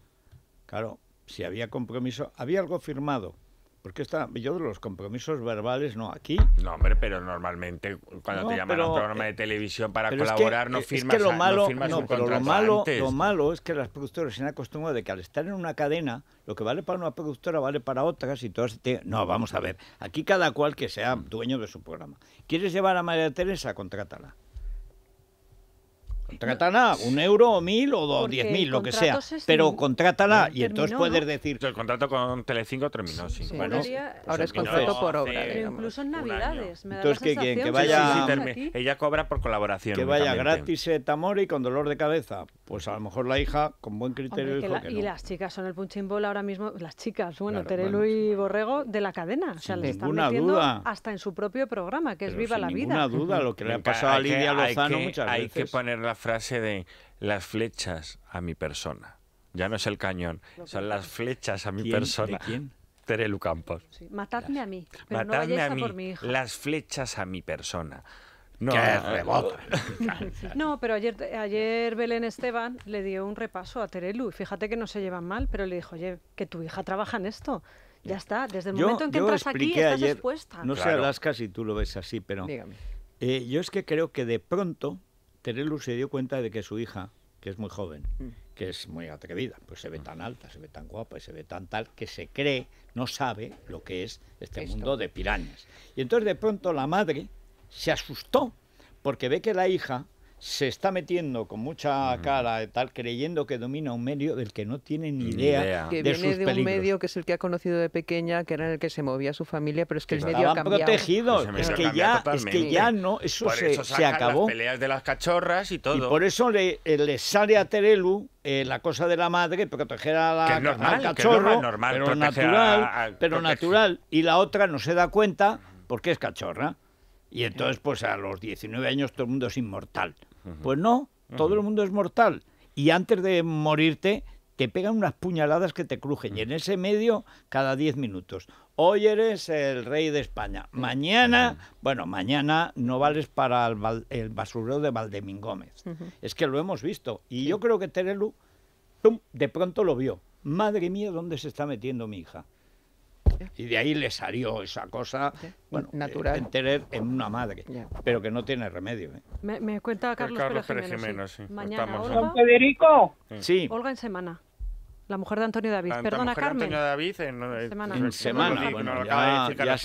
Claro, si había compromiso, había algo firmado. Porque está yo de los compromisos verbales no aquí. No, hombre, pero normalmente cuando te llaman a un programa de eh, televisión para colaborar no firmas lo malo, lo malo es que las productoras se han acostumbrado de que al estar en una cadena, lo que vale para una productora vale para otras y todas te... No, vamos a ver, aquí cada cual que sea dueño de su programa. ¿Quieres llevar a María Teresa? Contrátala. Contrátala, un euro, o mil o diez mil, lo que sea. Pero contrátala y entonces puedes decir. El contrato con Telecinco terminó, ahora es contrato por obra. Pero incluso en Navidades. Me da la sensación que vaya. ella cobra por colaboración. Que vaya gratis Tamori y con dolor de cabeza. Pues a lo mejor la hija, con buen criterio, Y las chicas son el punching ahora mismo. Las chicas, bueno, claro, Terelu y Borrego de la cadena. o sea, le están metiendo duda. hasta en su propio programa, que es Viva la Vida. Sin duda, lo que le ha pasado a Lidia Lozano muchas Hay que poner frase de las flechas a mi persona. Ya no es el cañón, son las flechas a mi persona. ¿De quién? Terelu Campos. Matadme a mí. Pero Matadme no a, mí. Por mi hija. Las flechas a mi persona. No, eh, no, pero ayer, ayer Belén Esteban le dio un repaso a Terelu. Fíjate que no se llevan mal, pero le dijo, oye, que tu hija trabaja en esto. Ya está, desde el momento en que entras aquí estás expuesta. No sé, Alaska, si tú lo ves así, pero... Dígame. Eh, yo es que creo que de pronto Terelu se dio cuenta de que su hija, que es muy joven, mm. que es muy atrevida, pues se ve mm. tan alta, se ve tan guapa, y se ve tan tal, que se cree, no sabe lo que es este mundo de pirañas. Y entonces de pronto la madre se asustó porque ve que la hija se está metiendo con mucha cara y tal, creyendo que domina un medio del que no tiene ni idea, Que viene de un medio que es el que ha conocido de pequeña, que era en el que se movía su familia, pero es que, el medio ha cambiado. es, que ya, es que ya no, eso, se, se, acabó. Las peleas de las cachorras y todo. por eso le, eh, le sale a Terelu eh, la cosa de la madre, proteger a la, normal, pero natural, natural, y la otra no se da cuenta porque es cachorra. Y entonces, pues a los 19 años todo el mundo es inmortal. Pues no, todo el mundo es mortal. Y antes de morirte, te pegan unas puñaladas que te crujen. Y en ese medio, cada 10 minutos. Hoy eres el rey de España. Mañana, bueno, mañana no vales para el, basurero de Valdemín Gómez. Es que lo hemos visto. Y yo creo que Terelu, de pronto lo vio. Madre mía, ¿dónde se está metiendo mi hija? Y de ahí le salió esa cosa, bueno, natural. en eh, tener en una madre, pero que no tiene remedio. ¿eh? Me, cuenta Carlos, Carlos Mañana, ¿Don Federico? Sí. Olga en semana. La mujer de Antonio David. Perdona, en, semana. bueno, ya, ya,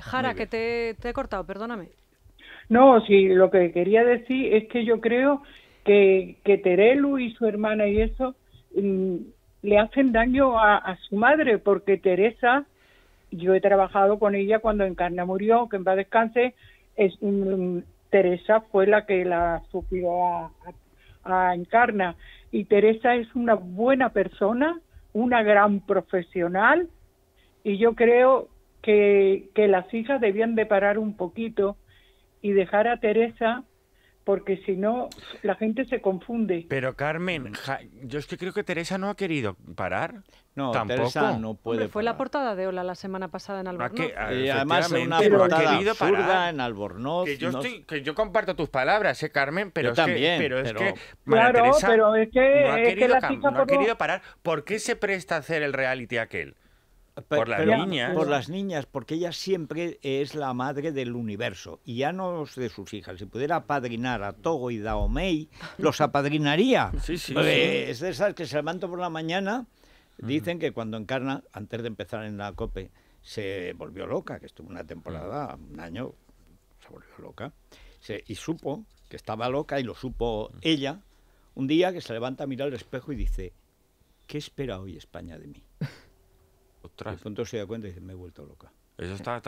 Jara, que te, he cortado, perdóname. No, sí, lo que quería decir es que yo creo que, que Terelu y su hermana y eso mm, le hacen daño a, su madre, porque Teresa yo he trabajado con ella cuando Encarna murió, que en paz descanse, es, mm, Teresa fue la que la supió a, Encarna. Y Teresa es una buena persona, una gran profesional, y yo creo que las hijas debían de parar un poquito y dejar a Teresa porque si no la gente se confunde. Pero Carmen, yo es que creo que Teresa no ha querido parar. No, tampoco. Teresa no puede. Hombre, fue la portada de Hola la semana pasada en ah, Albornoz. Ah, y además una portada absurda en Albornoz. Que yo, comparto tus palabras, ¿eh, Carmen? Pero es también. pero, es que claro, pero es que, ha, querido, no ha querido parar. ¿Por qué se presta a hacer el reality aquel? por las niñas. Por las niñas, porque ella siempre es la madre del universo, y ya no de sus hijas. Si pudiera apadrinar a Togo y Daomei, los apadrinaría. Sí, sí, sí. Es de esas que se levantó por la mañana, dicen que cuando encarna, antes de empezar en la COPE, se volvió loca, que estuvo una temporada, un año, se volvió loca, y supo que estaba loca, y lo supo ella, un día que se levanta a mirar al espejo y dice, ¿qué espera hoy España de mí? Ostras. pronto se da cuenta y me he vuelto loca.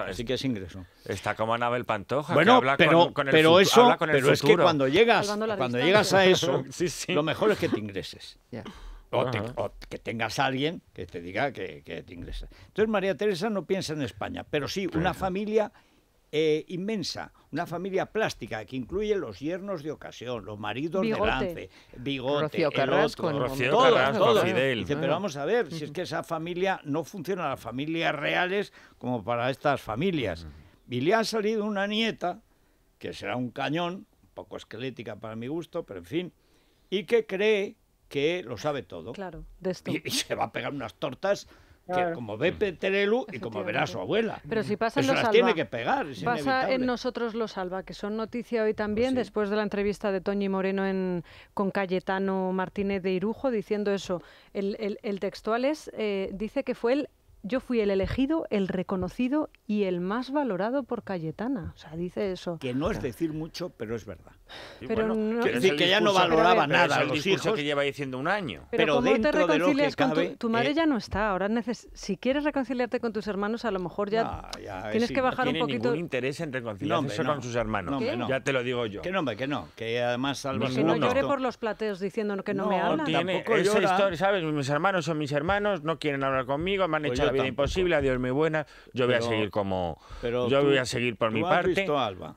Así que es ingreso. Está como Anabel Pantoja. Bueno, habla pero, con, el eso, pero es que cuando llegas, cuando llegas a eso, lo mejor es que te ingreses. O, que tengas a alguien que te diga que, que, te ingreses. Entonces María Teresa no piensa en España, pero sí una familia eh, inmensa, una familia plástica que incluye los yernos de ocasión, los maridos de lance, bigote, Rocío Carrasco, Dice, pero vamos a ver, si es que esa familia no funciona, las familias reales como para estas familias. Y le ha salido una nieta, que será un cañón, un poco esquelética para mi gusto, pero en fin, y que cree que lo sabe todo. Claro, de esto. y se va a pegar unas tortas como ve Petrelu y como verá su abuela. Pero si pasa en salva. tiene que pegar. pasa en Nosotros lo salva, que son noticia hoy también, pues después de la entrevista de Toñi Moreno en, con Cayetano Martínez de Irujo, diciendo eso. El, textual es, eh, dice que fue el yo fui el elegido, el reconocido y el más valorado por Cayetana. O sea, dice eso. Que no es decir mucho, pero es verdad. pero no, decir, que, ya no valoraba nada es el discurso que lleva diciendo un año. Pero, pero te reconcilias con cabe, tu, tu, madre eh, ya no está. Ahora si quieres reconciliarte con tus hermanos, a lo mejor ya, eh, tienes que bajar un poquito. ningún interés en reconciliarse con sus hermanos. Ya te lo digo yo. Que no, que no. Que además salvo Que no llore por los plateos diciendo que no, me hablan. Tiene, esa historia, ¿sabes? Mis hermanos son mis hermanos, no quieren hablar conmigo, me han echado pues pues imposible, adiós mi buena, yo voy a seguir como... yo voy a seguir por mi parte. Alba.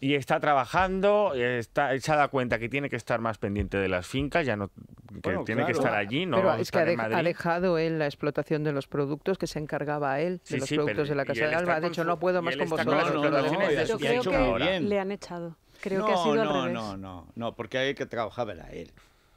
Y está trabajando, está, se ha dado cuenta que tiene que estar más pendiente de las fincas, ya no que tiene que estar allí, no es que ha alejado él la explotación de los productos que se encargaba él, de los productos de la Casa de Alba. Ha dicho, no puedo más con vosotros. No, no, que le han echado. Creo que ha sido No, no, no, no, porque hay que trabajar a él.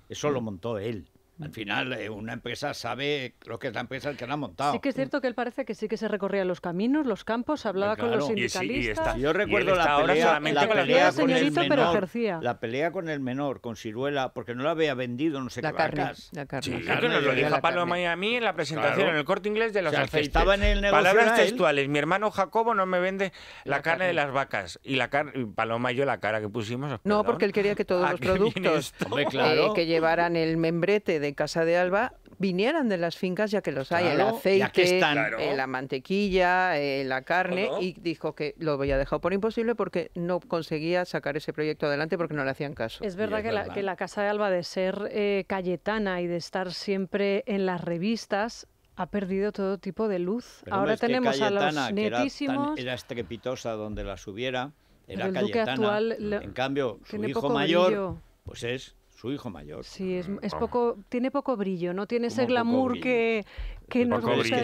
Eso lo mm. montó él. Al final, eh, una empresa sabe lo que es la empresa que la ha montado. Sí que es cierto que él parece que sí que se recorría los caminos, los campos, hablaba con los sindicalistas. sí, Yo recuerdo la pelea, la pelea con el menor, la pelea con el menor, con Siruela, porque no la había vendido, no sé la qué carne, La carne. la nos lo dijo Paloma y a mí en la presentación en el Corte Inglés de los o en el negocio Palabras textuales. Mi hermano Jacobo no me vende la, carne, de las vacas. Y la Paloma y yo la cara que pusimos. No, porque él quería que todos los productos eh, que llevaran el membrete de Casa de Alba vinieran de las fincas ya que los hay, el aceite, eh, la mantequilla, eh, la carne, y dijo que lo había dejado por imposible porque no conseguía sacar ese proyecto adelante porque no le hacían caso. Es verdad, que, La, que, La, Casa de Alba, de ser eh, cayetana y de estar siempre en las revistas, ha perdido todo tipo de luz. Ahora tenemos a los netísimos... Era, estrepitosa donde la subiera, era Cayetana. en cambio, su hijo mayor, pues es su hijo mayor. Sí, es, ah. poco, tiene poco brillo, no tiene ese glamour que, que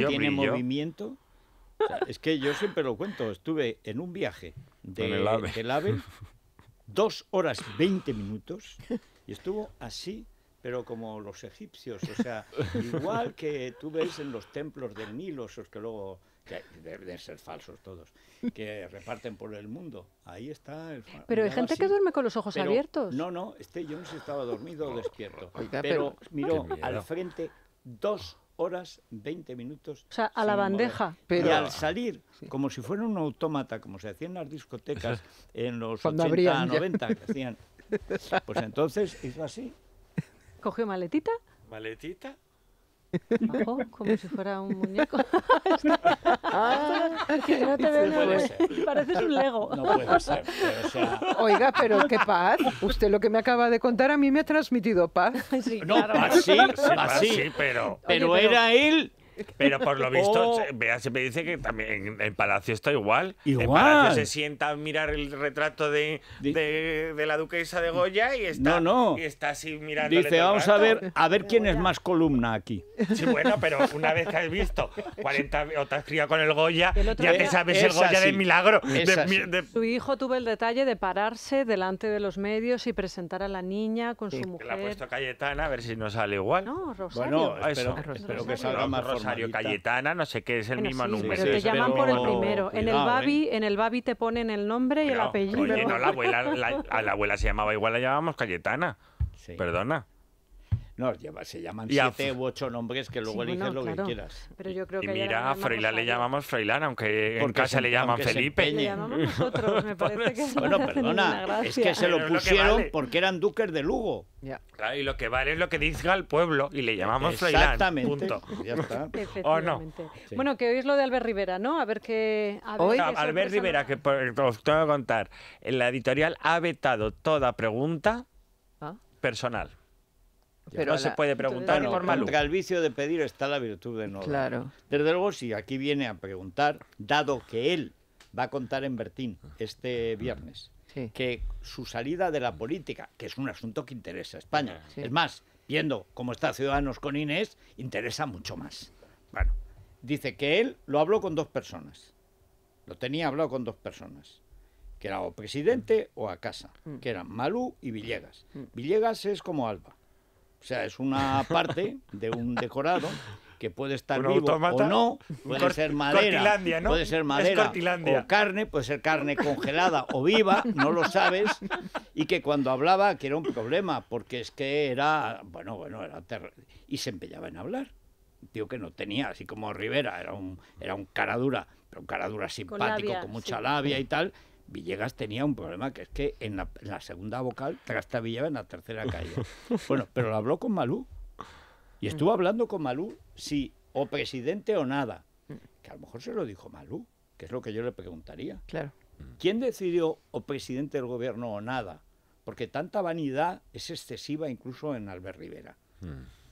tiene movimiento. es que yo siempre lo cuento, estuve en un viaje de, el ave. del dos horas veinte minutos, y estuvo así pero como los egipcios, o sea, igual que tú ves en los templos del Nilo, esos que luego que deben ser falsos todos, que reparten por el mundo. Ahí está. El pero hay gente que duerme con los ojos abiertos. No, no, este yo no sé si estaba dormido o oh, despierto. pero, miró miró al frente dos horas, 20 minutos. O sea, a la bandeja. Pero... Y al ah, salir, como si fuera un autómata, como se hacía en las discotecas en los 80, 90, Pues entonces hizo así. ¿Cogió maletita? ¿Maletita? como si fuera un muñeco. ah, no Pareces un Lego. No puede ser. Oiga, pero qué paz. Usted lo que me acaba de contar a mí me ha transmitido paz. Sí, pero... pero era él pero por lo visto, se me dice que también en Palacio está igual. Igual. Palacio se sienta a mirar el retrato de, la duquesa de Goya y está, está así mirando. Dice, vamos a ver, a ver quién es más columna aquí. Sí, bueno, pero una vez que has visto 40 o te con el Goya, ya te sabes el Goya de milagro. De, Su hijo tuvo el detalle de pararse delante de los medios y presentar a la niña con su mujer. La ha puesto Cayetana, a ver si no sale igual. No, Rosario. Bueno, espero, que salga más Mario Cayetana, no sé qué, es el mismo número. Pero te llaman por el primero. En el ¿eh? Babi, en el Babi te ponen el nombre y el apellido. Oye, no, la abuela, a la abuela se llamaba igual, la llamábamos Cayetana. Perdona. No, se llaman siete u ocho nombres que luego eligen lo que quieras. y mira, a Froilán le llamamos Froilán, aunque en casa le llaman Felipe. Le llamamos nosotros, me parece que Bueno, perdona, es que se lo pusieron porque eran duques de Lugo. y lo que vale es lo que diga el pueblo y le llamamos Froilán. Exactamente. Punto. Ya está. ¿O Bueno, que oís lo de Albert Rivera, ¿no? A ver qué... Albert Rivera, que os tengo que contar, en la editorial ha vetado toda pregunta ah. personal. Pero no se puede preguntar Entre el vicio de pedir está la virtud de no Claro. Desde luego, si aquí viene a preguntar, dado que él va a contar en Bertín este viernes, que su salida de la política, que es un asunto que interesa a España, es más, viendo cómo está Ciudadanos con Inés, interesa mucho más. Bueno, dice que él lo habló con dos personas. Lo tenía hablado con dos personas que era o presidente o a casa, mm. que eran Malú y Villegas. Mm. Villegas es como Alba, o sea, es una parte de un decorado que puede estar vivo o no, puede ser madera, puede ser madera o carne, puede ser carne congelada o viva, no lo sabes, y que cuando hablaba que era un problema, porque es que era, bueno, bueno, era y se empeñaba en hablar. Tío que no tenía, así como Rivera, era un, era un cara dura, pero un cara dura simpático, con, mucha labia y tal, Villegas tenía un problema que es que en la, segunda vocal trastabillaba en la tercera calle. bueno, pero lo habló con Malú. Y mm. estuvo hablando con Malú Sí, o presidente o nada. Mm. Que a lo mejor se lo dijo Malú, que es lo que yo le preguntaría. Claro. Mm. ¿Quién decidió o presidente del gobierno o nada? Porque tanta vanidad es excesiva incluso en Albert Rivera.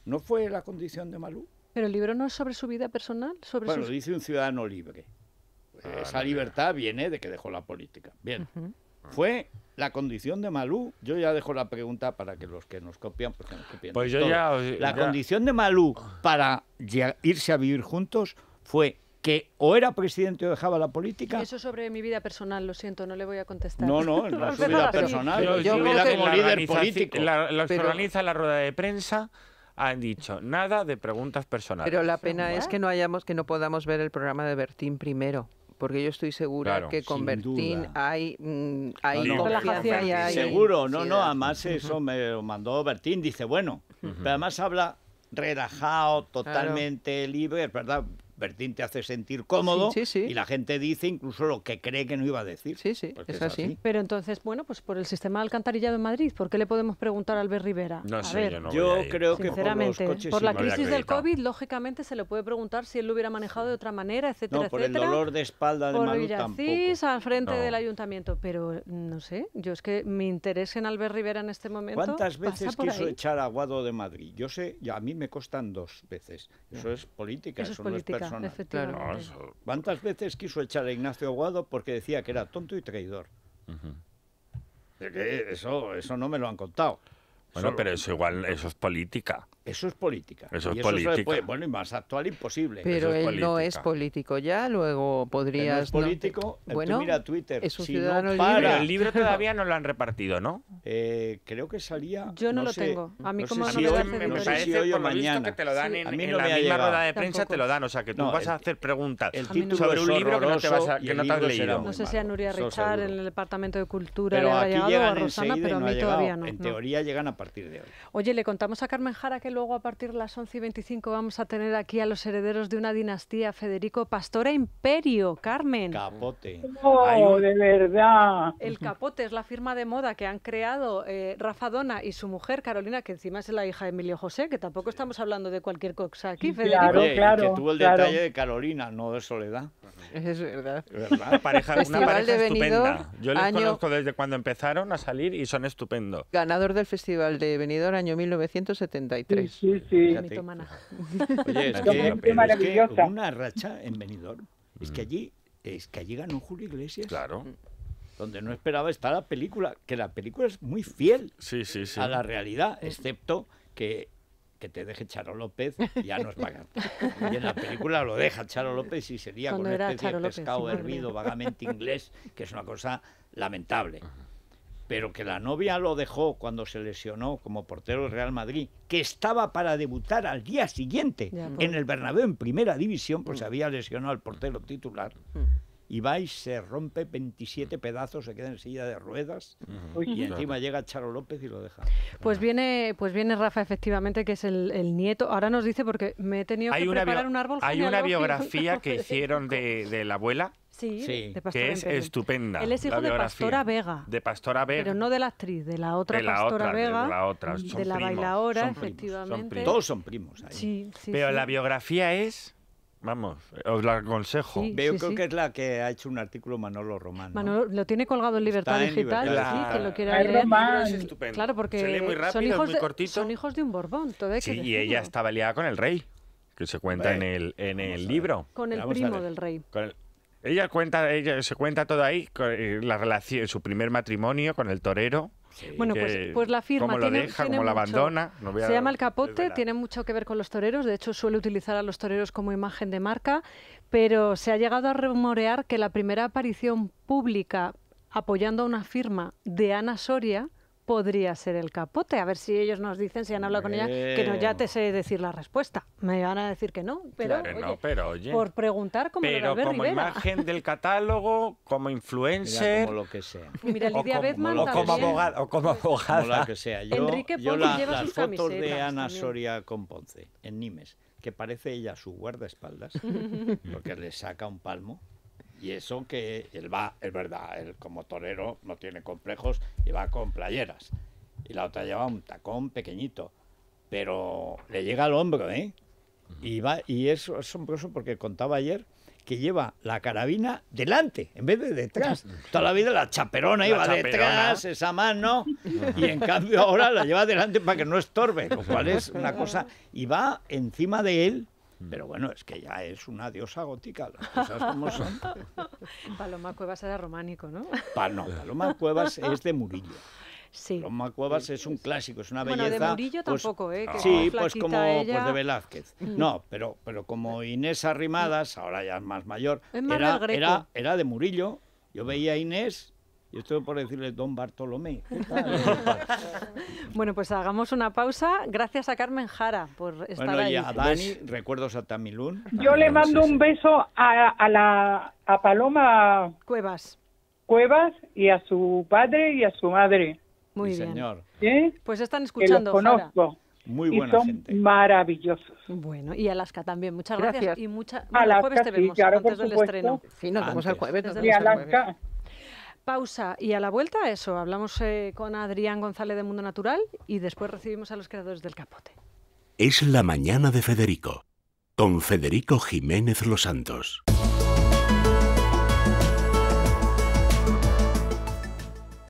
¿No fue la condición de Malú? Pero el libro no es sobre su vida personal, sobre Bueno, dice un ciudadano libre. Ah, esa libertad viene de que dejó la política. Bien. Ah. Fue la condición de Malú. Yo ya dejo la pregunta para que los que nos copian, porque pues, nos copian Pues yo ya, la condición de Malú para irse a vivir juntos fue que o era presidente o dejaba la política. Eso sobre mi vida personal, lo siento, no le voy a contestar. No, no, es su vida personal, yo, como líder La, que organiza la rueda de prensa han dicho nada de preguntas personales. Pero la pena es que no hayamos, que no podamos ver el programa de Bertín primero porque yo estoy segura que con Bertín hay, mm, hay Seguro, no, no, además eso me lo mandó Bertín, dice, bueno, pero además habla relajado, totalmente libre, ¿verdad? Bertín te hace sentir cómodo y la gente dice incluso lo que cree que no iba a decir. Sí, sí, es, así. Pero entonces, bueno, pues por el sistema alcantarillado de Madrid, ¿por qué le podemos preguntar a Albert Rivera? No a sé, yo, no creo que sinceramente, por, la crisis del COVID, lógicamente se le puede preguntar si él lo hubiera manejado de otra manera, etcétera, no, por el dolor de espalda de por Villacís, al frente del ayuntamiento, pero no sé, yo es que me interés en Albert Rivera en este momento ¿Cuántas veces quiso echar aguado de Madrid? Yo sé, a mí me costan dos veces. Eso es política, eso, es política. No es ¿Cuántas veces quiso echar a Ignacio Aguado porque decía que era tonto y traidor? eso, eso no me lo han contado. Bueno, pero eso igual, eso es política. Eso es política. Eso es política. bueno, y más actual imposible. Pero él política. no es político ya, luego podrías... Él no es político, eh, bueno, tú mira Twitter. Es si no para... libre. el libro todavía no lo han repartido, ¿no? Eh, creo que salía... Yo no, lo tengo. A mí como no si me, hoy, me, me parece, si hoy mañana. Visto que te lo dan en, la misma llegado. rueda de prensa, te lo dan. O sea, que tú vas a hacer preguntas sobre un libro que no te, a, no has leído. No sé si a Nuria Richard en el Departamento de Cultura le ha llegado a Rosana, pero a mí todavía no. En teoría llegan a Oye, le contamos a Carmen Jara que luego a partir de las 11 y 25 vamos a tener aquí a los herederos de una dinastía, Federico Pastora e Imperio, Carmen. Capote. Oh, de verdad. El capote es la firma de moda que han creado eh, Rafa Dona y su mujer Carolina, que encima es la hija de Emilio José, que tampoco estamos hablando de cualquier cosa aquí, Federico. Claro, claro. Que tuvo el detalle de Carolina, no de Soledad. Es verdad. Pareja, una pareja estupenda. Yo les conozco desde cuando empezaron a salir y son estupendo. Ganador del Festival de Benidorm año 1973. Sí, sí, sí. es es una racha en Venidor. Es que mm. allí es que allí ganó Julio Iglesias. Claro. Donde no esperaba está la película, que la película es muy fiel a la realidad, excepto que te deje Charo López ya no es vagante. Y en la película lo deja Charo López y sería con una especie este pescado hervido vagamente inglés, que es una cosa lamentable pero que la novia lo dejó cuando se lesionó como portero del Real Madrid, que estaba para debutar al día siguiente en el Bernabéu en primera división, pues mm. se había lesionado al portero titular. Mm. va Y se rompe 27 mm. pedazos, se queda en silla de ruedas y encima llega Charo López y lo deja. Pues viene, pues viene Rafa, efectivamente, que es el, nieto. Ahora nos dice, porque me he tenido que preparar un árbol Hay una biografía que hicieron de, de la abuela, Sí, que es estupenda. Él es hijo de Pastora Vega. De Pastora Vega. Pero no de la actriz, de la otra de Pastora Vega. De la otra, De la primos, bailadora, efectivamente. Todos son primos ahí. Sí, sí, Pero la biografía es... Vamos, os la aconsejo. Veo que es la que ha hecho un artículo Manolo Román. Manolo lo tiene colgado en Libertad Digital, sí, que lo quiera ah, leer. Es estupendo. Claro, porque son, hijos muy de, son hijos de un Borbón. Todo sí, y ella estaba liada con el rey, que se cuenta en el, en el libro. Con el primo del rey. Con el, ella cuenta, ella se cuenta todo ahí, eh, la relación, su primer matrimonio con el torero. bueno, pues, pues, la firma. Cómo tiene, lo deja, la abandona. se llama El Capote, tiene mucho que ver con los toreros. De hecho, suele utilizar a los toreros como imagen de marca. Pero se ha llegado a rumorear que la primera aparición pública apoyando a una firma de Ana Soria podría ser el capote. A ver si ellos nos dicen, si han hablado con ella, que no, ya te sé decir la respuesta. Me van a decir que no, pero, por preguntar como Pero como imagen del catálogo, como influencer... o como lo que sea. Mira, Lidia O como abogada. O como abogada. Como la que sea. Yo, yo la, las fotos de Ana Soria con Ponce, en Nimes, que parece ella su guardaespaldas, porque le saca un palmo. Y eso que él va, es verdad, él como torero no tiene complejos y va con playeras. Y la otra lleva un tacón pequeñito, pero le llega al hombro, ¿eh? Y, va, y es asombroso porque contaba ayer que lleva la carabina delante en vez de detrás. Toda la vida la chaperona iba detrás, esa mano, y en cambio ahora la lleva delante para que no estorbe, lo cual es una cosa. Y va encima de él Mm. Pero bueno, es que ya es una diosa gótica, las cosas como son. Paloma Cuevas era románico, ¿no? Pa no, Paloma Cuevas es de Murillo. Sí. Paloma Cuevas es un clásico, es una bueno, belleza. de Murillo pues, tampoco, ¿eh? sí, pues como pues, de Velázquez. Mm. No, pero, pero como Inés Arrimadas, ahora ya es más mayor, era de Murillo. Yo veía a Inés y esto por decirle don Bartolomé. bueno, pues hagamos una pausa. Gracias a Carmen Jara por estar bueno, ahí. Y a pues Dani, recuerdos a Tamilún. Yo le ah, mando un beso a, a la, a Paloma Cuevas. Cuevas y a su padre y a su madre. Muy bien. Señor. ¿Eh? Pues están escuchando. los conozco. Muy buena y son maravillosos. Bueno, y Alaska también. Muchas gracias. Y muchas Alaska, jueves te vemos sí, claro, del estreno. Sí, nos vemos el jueves. y Alaska. Pausa y a la vuelta eso, hablamos eh, con Adrián González de Mundo Natural y después recibimos a los creadores del capote. Es la mañana de Federico, con Federico Jiménez Los Santos.